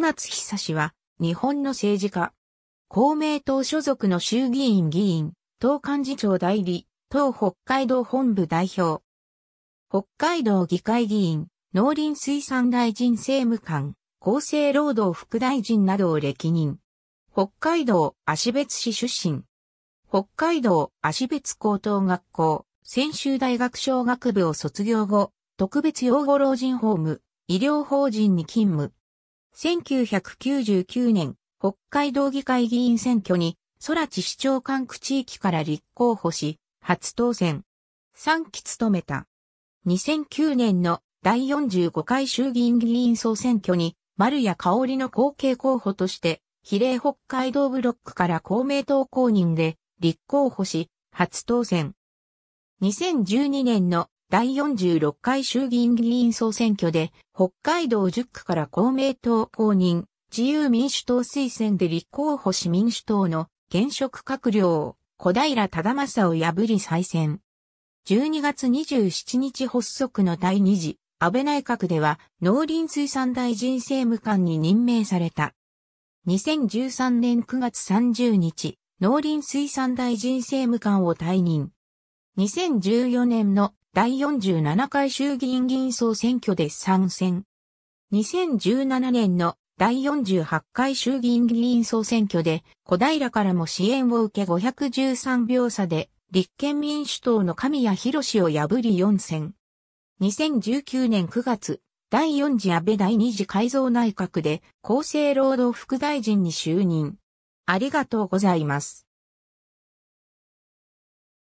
稲津久志は、日本の政治家。公明党所属の衆議院議員、党幹事長代理、党北海道本部代表。北海道議会議員、農林水産大臣政務官、厚生労働副大臣などを歴任。北海道足別市出身。北海道足別高等学校、専修大学小学部を卒業後、特別養護老人ホーム、医療法人に勤務。1999年、北海道議会議員選挙に、空知市長管区地域から立候補し、初当選。3期務めた。2009年の第45回衆議院議員総選挙に、丸谷香織の後継候補として、比例北海道ブロックから公明党公認で立候補し、初当選。2012年の第46回衆議院議員総選挙で、北海道10区から公明党公認、自由民主党推薦で立候補し民主党の現職閣僚、小平忠正を破り再選。12月27日発足の第2次安倍内閣では農林水産大臣政務官に任命された。2013年9月30日、農林水産大臣政務官を退任。2014年の第47回衆議院議員総選挙で参戦。2017年の第48回衆議院議員総選挙で小平からも支援を受け513秒差で立憲民主党の神谷博士を破り4選。2019年9月、第4次安倍第2次改造内閣で厚生労働副大臣に就任。ありがとうございます。